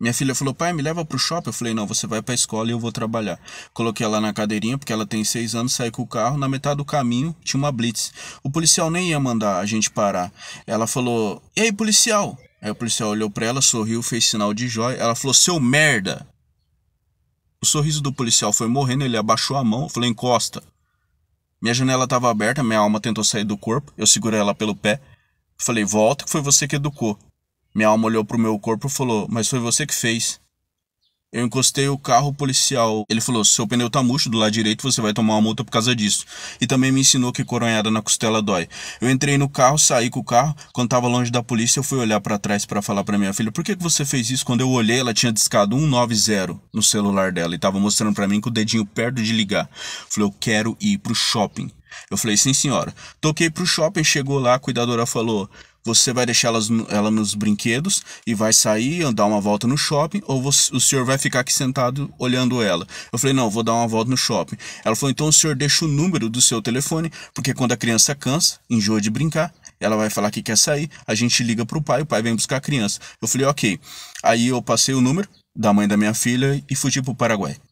Minha filha falou, pai, me leva pro shopping. Eu falei, não, você vai pra escola e eu vou trabalhar. Coloquei ela na cadeirinha, porque ela tem seis anos, saí com o carro. Na metade do caminho tinha uma blitz. O policial nem ia mandar a gente parar. Ela falou, e aí, policial? Aí o policial olhou pra ela, sorriu, fez sinal de jóia. Ela falou, seu merda! O sorriso do policial foi morrendo, ele abaixou a mão, Falei: encosta. Minha janela estava aberta, minha alma tentou sair do corpo. Eu segurei ela pelo pé. Falei, volta, que foi você que educou. Minha alma olhou pro meu corpo e falou: Mas foi você que fez. Eu encostei o carro policial. Ele falou: Seu pneu tá murcho do lado direito, você vai tomar uma multa por causa disso. E também me ensinou que coronhada na costela dói. Eu entrei no carro, saí com o carro. Quando tava longe da polícia, eu fui olhar para trás para falar para minha filha: Por que, que você fez isso? Quando eu olhei, ela tinha discado 190 no celular dela e tava mostrando para mim com o dedinho perto de ligar. falei: Eu quero ir pro shopping. Eu falei, sim, senhora. Toquei pro shopping, chegou lá, a cuidadora falou: você vai deixar elas, ela nos brinquedos e vai sair, andar uma volta no shopping, ou você, o senhor vai ficar aqui sentado olhando ela? Eu falei, não, vou dar uma volta no shopping. Ela falou, então o senhor deixa o número do seu telefone, porque quando a criança cansa, enjoa de brincar, ela vai falar que quer sair, a gente liga pro pai, o pai vem buscar a criança. Eu falei, ok. Aí eu passei o número da mãe da minha filha e fugi pro Paraguai.